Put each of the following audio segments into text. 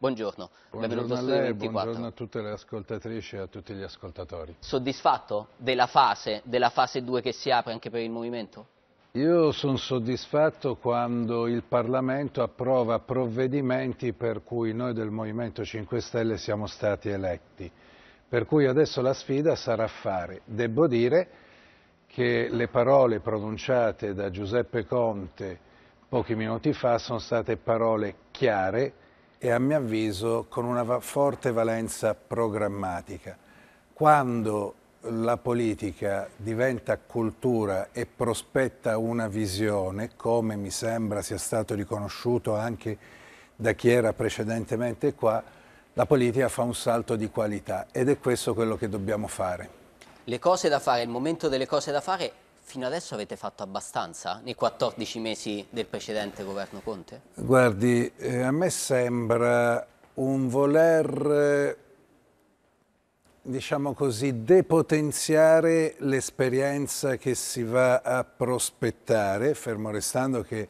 Buongiorno, buongiorno benvenuto a lei, 24. buongiorno a tutte le ascoltatrici e a tutti gli ascoltatori. Soddisfatto della fase, della fase 2 che si apre anche per il Movimento? Io sono soddisfatto quando il Parlamento approva provvedimenti per cui noi del Movimento 5 Stelle siamo stati eletti. Per cui adesso la sfida sarà fare. Devo dire che le parole pronunciate da Giuseppe Conte pochi minuti fa sono state parole chiare, e a mio avviso con una forte valenza programmatica. Quando la politica diventa cultura e prospetta una visione, come mi sembra sia stato riconosciuto anche da chi era precedentemente qua, la politica fa un salto di qualità ed è questo quello che dobbiamo fare. Le cose da fare, il momento delle cose da fare Fino adesso avete fatto abbastanza nei 14 mesi del precedente governo Conte? Guardi, eh, a me sembra un voler, eh, diciamo così, depotenziare l'esperienza che si va a prospettare, fermo restando che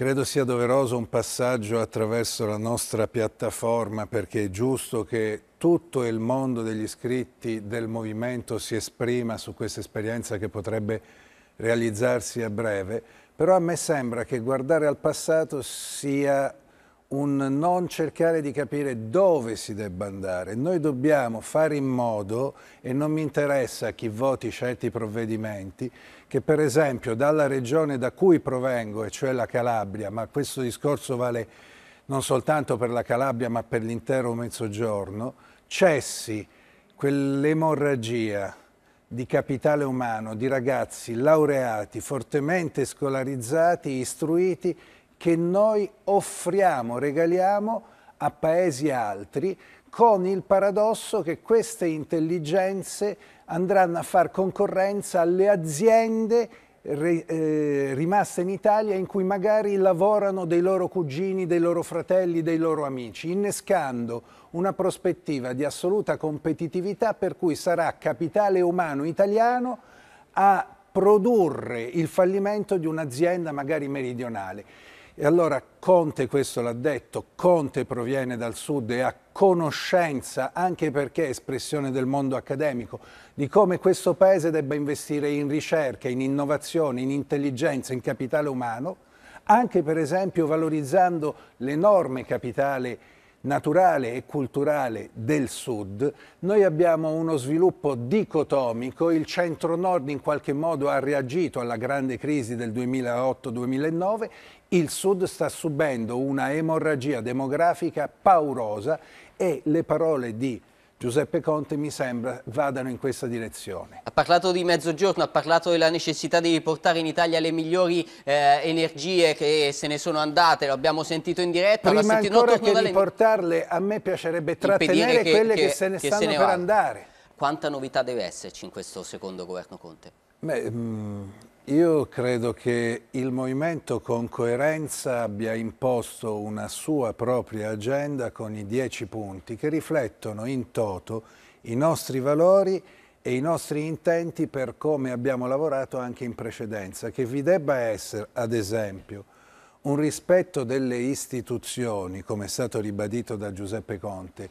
Credo sia doveroso un passaggio attraverso la nostra piattaforma perché è giusto che tutto il mondo degli iscritti del movimento si esprima su questa esperienza che potrebbe realizzarsi a breve, però a me sembra che guardare al passato sia un non cercare di capire dove si debba andare. Noi dobbiamo fare in modo, e non mi interessa chi voti certi provvedimenti, che per esempio dalla regione da cui provengo, e cioè la Calabria, ma questo discorso vale non soltanto per la Calabria ma per l'intero Mezzogiorno, cessi quell'emorragia di capitale umano, di ragazzi laureati, fortemente scolarizzati, istruiti, che noi offriamo, regaliamo a paesi altri con il paradosso che queste intelligenze andranno a far concorrenza alle aziende re, eh, rimaste in Italia in cui magari lavorano dei loro cugini, dei loro fratelli, dei loro amici, innescando una prospettiva di assoluta competitività per cui sarà capitale umano italiano a produrre il fallimento di un'azienda magari meridionale. E allora Conte questo l'ha detto, Conte proviene dal sud e ha conoscenza, anche perché è espressione del mondo accademico, di come questo paese debba investire in ricerca, in innovazione, in intelligenza, in capitale umano, anche per esempio valorizzando l'enorme capitale naturale e culturale del sud, noi abbiamo uno sviluppo dicotomico, il centro-nord in qualche modo ha reagito alla grande crisi del 2008-2009, il sud sta subendo una emorragia demografica paurosa e le parole di Giuseppe Conte mi sembra vadano in questa direzione. Ha parlato di mezzogiorno, ha parlato della necessità di riportare in Italia le migliori eh, energie che se ne sono andate, lo abbiamo sentito in diretta. Prima sentito, ancora no, che dalle... riportarle a me piacerebbe trattenere che, quelle che, che, se ne che stanno se ne per andare. Quanta novità deve esserci in questo secondo governo Conte? Beh, mh, mm, io credo che il movimento con coerenza abbia imposto una sua propria agenda con i dieci punti che riflettono in toto i nostri valori e i nostri intenti per come abbiamo lavorato anche in precedenza, che vi debba essere, ad esempio, un rispetto delle istituzioni, come è stato ribadito da Giuseppe Conte,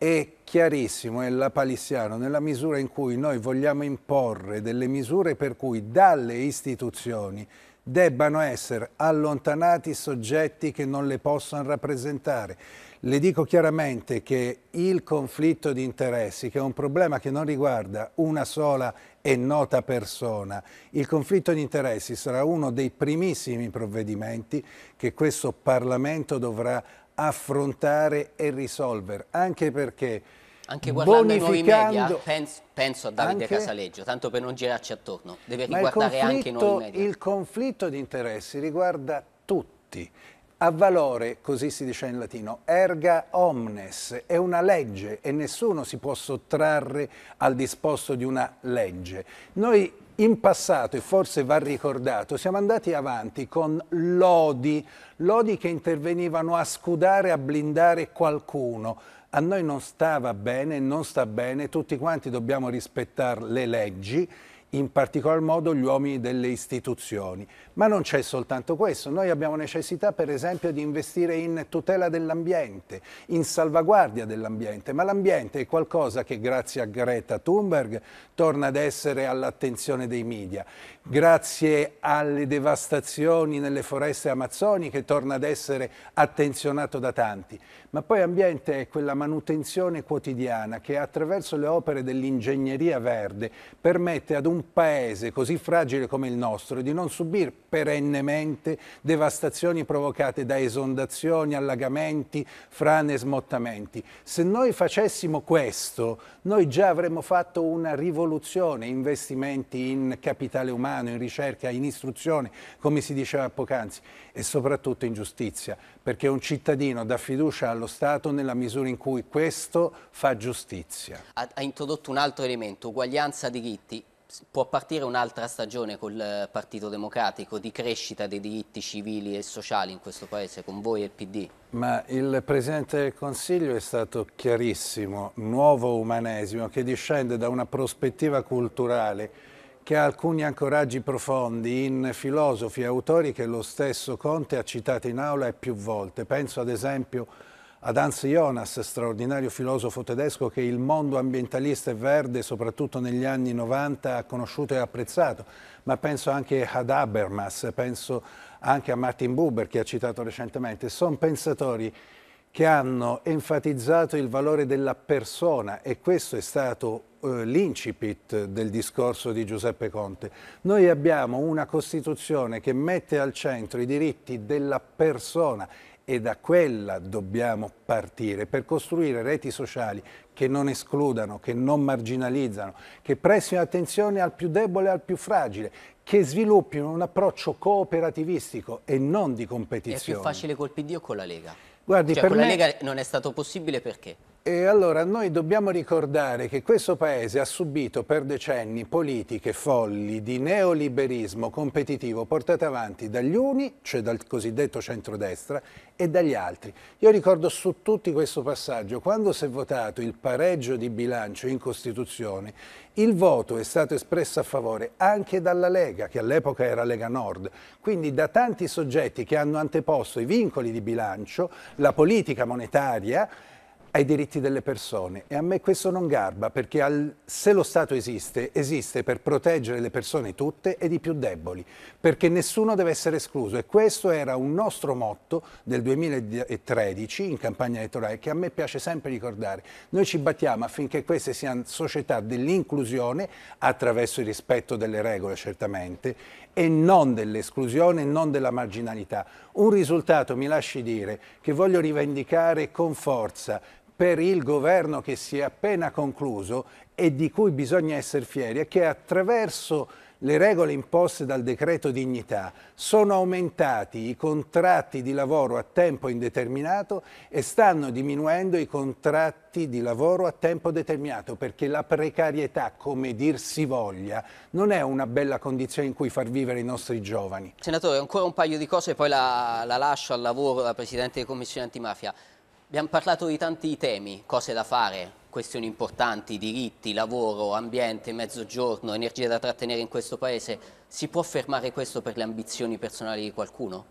è chiarissimo, è lapalissiano, nella misura in cui noi vogliamo imporre delle misure per cui dalle istituzioni debbano essere allontanati soggetti che non le possono rappresentare. Le dico chiaramente che il conflitto di interessi, che è un problema che non riguarda una sola e nota persona, il conflitto di interessi sarà uno dei primissimi provvedimenti che questo Parlamento dovrà affrontare e risolvere, anche perché anche guardando i nuovi media, penso, penso a Davide anche, Casaleggio, tanto per non girarci attorno, deve riguardare anche i nuovi media. Il conflitto di interessi riguarda tutti. A valore, così si dice in latino, erga omnes, è una legge e nessuno si può sottrarre al disposto di una legge. Noi in passato, e forse va ricordato, siamo andati avanti con lodi, lodi che intervenivano a scudare, a blindare qualcuno. A noi non stava bene, non sta bene, tutti quanti dobbiamo rispettare le leggi, in particolar modo gli uomini delle istituzioni. Ma non c'è soltanto questo, noi abbiamo necessità per esempio di investire in tutela dell'ambiente, in salvaguardia dell'ambiente, ma l'ambiente è qualcosa che grazie a Greta Thunberg torna ad essere all'attenzione dei media, grazie alle devastazioni nelle foreste amazzoniche torna ad essere attenzionato da tanti, ma poi ambiente è quella manutenzione quotidiana che attraverso le opere dell'ingegneria verde permette ad un paese così fragile come il nostro di non subire perennemente devastazioni provocate da esondazioni, allagamenti, frane, smottamenti. Se noi facessimo questo, noi già avremmo fatto una rivoluzione, investimenti in capitale umano, in ricerca, in istruzione, come si diceva poc'anzi, e soprattutto in giustizia, perché un cittadino dà fiducia allo Stato nella misura in cui questo fa giustizia. Ha, ha introdotto un altro elemento, uguaglianza diritti può partire un'altra stagione col eh, Partito Democratico di crescita dei diritti civili e sociali in questo Paese, con voi e il PD? Ma il Presidente del Consiglio è stato chiarissimo, nuovo umanesimo che discende da una prospettiva culturale che ha alcuni ancoraggi profondi in filosofi e autori che lo stesso Conte ha citato in aula e più volte. Penso ad esempio ad Hans Jonas, straordinario filosofo tedesco che il mondo ambientalista e verde, soprattutto negli anni 90, ha conosciuto e apprezzato, ma penso anche ad Habermas, penso anche a Martin Buber che ha citato recentemente. Sono pensatori che hanno enfatizzato il valore della persona e questo è stato eh, l'incipit del discorso di Giuseppe Conte. Noi abbiamo una Costituzione che mette al centro i diritti della persona e da quella dobbiamo partire per costruire reti sociali che non escludano, che non marginalizzano, che prestino attenzione al più debole e al più fragile, che sviluppino un approccio cooperativistico e non di competizione. È più facile col PD o con la Lega? Guardi, cioè, per con me... la Lega non è stato possibile perché? E allora noi dobbiamo ricordare che questo Paese ha subito per decenni politiche folli di neoliberismo competitivo portate avanti dagli uni, cioè dal cosiddetto centrodestra, e dagli altri. Io ricordo su tutti questo passaggio, quando si è votato il pareggio di bilancio in Costituzione, il voto è stato espresso a favore anche dalla Lega, che all'epoca era Lega Nord, quindi da tanti soggetti che hanno anteposto i vincoli di bilancio, la politica monetaria, ai diritti delle persone e a me questo non garba perché al, se lo Stato esiste, esiste per proteggere le persone tutte e i più deboli, perché nessuno deve essere escluso e questo era un nostro motto del 2013 in campagna elettorale che a me piace sempre ricordare. Noi ci battiamo affinché queste siano società dell'inclusione attraverso il rispetto delle regole certamente e non dell'esclusione, non della marginalità. Un risultato, mi lasci dire, che voglio rivendicare con forza per il governo che si è appena concluso e di cui bisogna essere fieri è che attraverso le regole imposte dal decreto dignità sono aumentati i contratti di lavoro a tempo indeterminato e stanno diminuendo i contratti di lavoro a tempo determinato perché la precarietà, come dir si voglia, non è una bella condizione in cui far vivere i nostri giovani. Senatore, ancora un paio di cose e poi la, la lascio al lavoro da Presidente di Commissione Antimafia. Abbiamo parlato di tanti temi, cose da fare, questioni importanti, diritti, lavoro, ambiente, mezzogiorno, energia da trattenere in questo paese. Si può fermare questo per le ambizioni personali di qualcuno?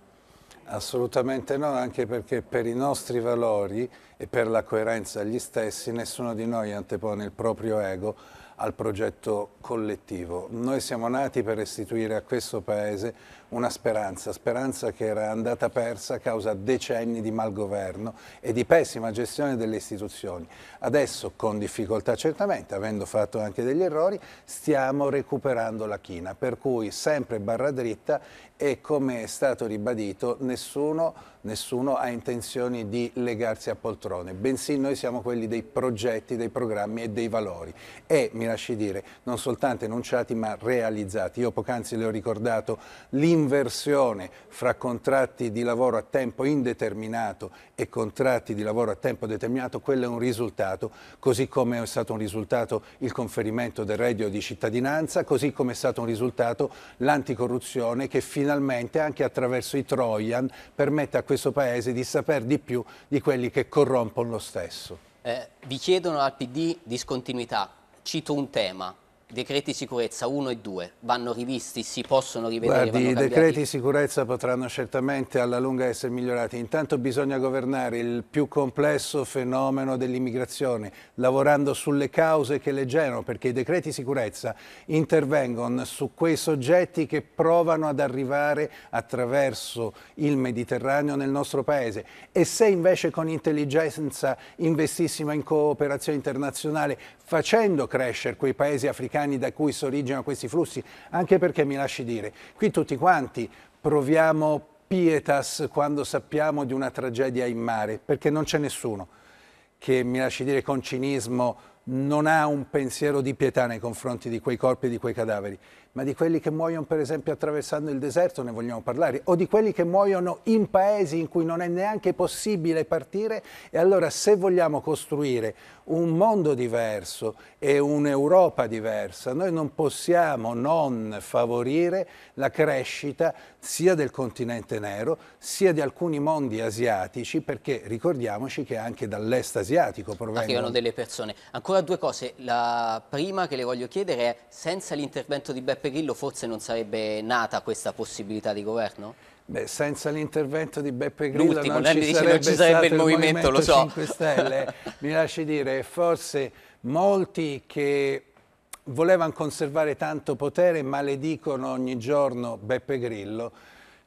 Assolutamente no, anche perché per i nostri valori e per la coerenza agli stessi nessuno di noi antepone il proprio ego al progetto collettivo. Noi siamo nati per restituire a questo Paese una speranza, speranza che era andata persa a causa decenni di malgoverno e di pessima gestione delle istituzioni. Adesso, con difficoltà certamente, avendo fatto anche degli errori, stiamo recuperando la china, per cui sempre barra dritta e come è stato ribadito nessuno, nessuno ha intenzioni di legarsi a poltrone, bensì noi siamo quelli dei progetti, dei programmi e dei valori. E mi lasci dire, non soltanto enunciati ma realizzati. Io poc'anzi le ho ricordato l'inversione fra contratti di lavoro a tempo indeterminato e contratti di lavoro a tempo determinato, quello è un risultato, così come è stato un risultato il conferimento del reddito di cittadinanza, così come è stato un risultato l'anticorruzione che finalmente anche attraverso i Trojan permette a questo Paese di saper di più di quelli che corrompono lo stesso. Eh, vi chiedono al PD discontinuità, cito un tema, decreti sicurezza 1 e 2 vanno rivisti, si possono rivedere? Guardi, I decreti sicurezza potranno certamente alla lunga essere migliorati. Intanto bisogna governare il più complesso fenomeno dell'immigrazione, lavorando sulle cause che le generano, perché i decreti sicurezza intervengono su quei soggetti che provano ad arrivare attraverso il Mediterraneo nel nostro paese. E se invece con intelligenza investissimo in cooperazione internazionale, facendo crescere quei paesi africani, vulcani da cui si originano questi flussi, anche perché mi lasci dire, qui tutti quanti proviamo pietas quando sappiamo di una tragedia in mare, perché non c'è nessuno che, mi lasci dire con cinismo, non ha un pensiero di pietà nei confronti di quei corpi e di quei cadaveri ma di quelli che muoiono per esempio attraversando il deserto ne vogliamo parlare, o di quelli che muoiono in paesi in cui non è neanche possibile partire e allora se vogliamo costruire un mondo diverso e un'Europa diversa, noi non possiamo non favorire la crescita sia del continente nero sia di alcuni mondi asiatici perché ricordiamoci che anche dall'est asiatico provengono Arrivano delle persone. Ancora due cose, la prima che le voglio chiedere è senza l'intervento di Beppe Beppe Grillo forse non sarebbe nata questa possibilità di governo? Beh, senza l'intervento di Beppe Grillo non ci, dice, non ci, sarebbe il movimento, il lo so. 5 Stelle. Mi lasci dire, forse molti che volevano conservare tanto potere maledicono ogni giorno Beppe Grillo.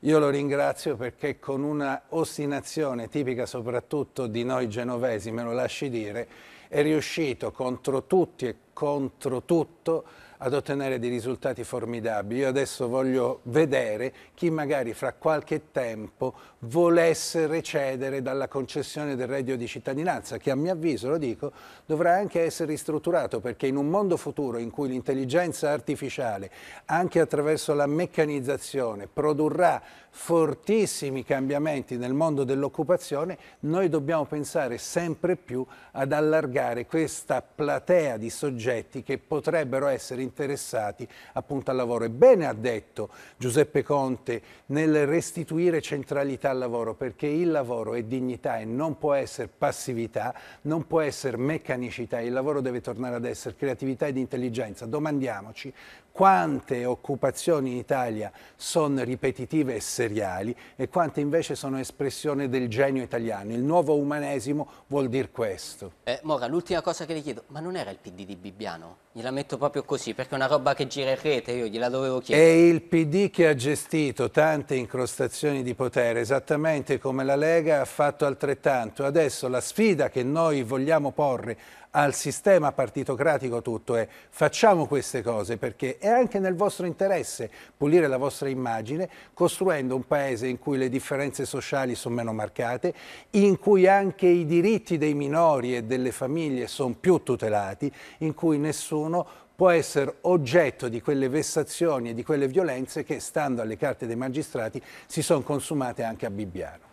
Io lo ringrazio perché con una ostinazione tipica soprattutto di noi genovesi, me lo lasci dire, è riuscito contro tutti e contro tutto ad ottenere dei risultati formidabili. Io adesso voglio vedere chi magari fra qualche tempo volesse recedere dalla concessione del reddito di cittadinanza, che a mio avviso, lo dico, dovrà anche essere ristrutturato perché in un mondo futuro in cui l'intelligenza artificiale, anche attraverso la meccanizzazione, produrrà fortissimi cambiamenti nel mondo dell'occupazione, noi dobbiamo pensare sempre più ad allargare questa platea di soggetti che potrebbero essere interessati interessati appunto al lavoro. E bene ha detto Giuseppe Conte nel restituire centralità al lavoro, perché il lavoro è dignità e non può essere passività, non può essere meccanicità, il lavoro deve tornare ad essere creatività ed intelligenza. Domandiamoci quante occupazioni in Italia sono ripetitive e seriali e quante invece sono espressione del genio italiano. Il nuovo umanesimo vuol dire questo. Eh, Mora, l'ultima cosa che le chiedo, ma non era il PD di Bibbiano? Gliela metto proprio così, perché è una roba che gira in rete, io gliela dovevo chiedere. È il PD che ha gestito tante incrostazioni di potere, esattamente come la Lega ha fatto altrettanto. Adesso la sfida che noi vogliamo porre al sistema partitocratico tutto è facciamo queste cose perché è anche nel vostro interesse pulire la vostra immagine costruendo un paese in cui le differenze sociali sono meno marcate, in cui anche i diritti dei minori e delle famiglie sono più tutelati, in cui nessuno può essere oggetto di quelle vessazioni e di quelle violenze che, stando alle carte dei magistrati, si sono consumate anche a Bibbiano.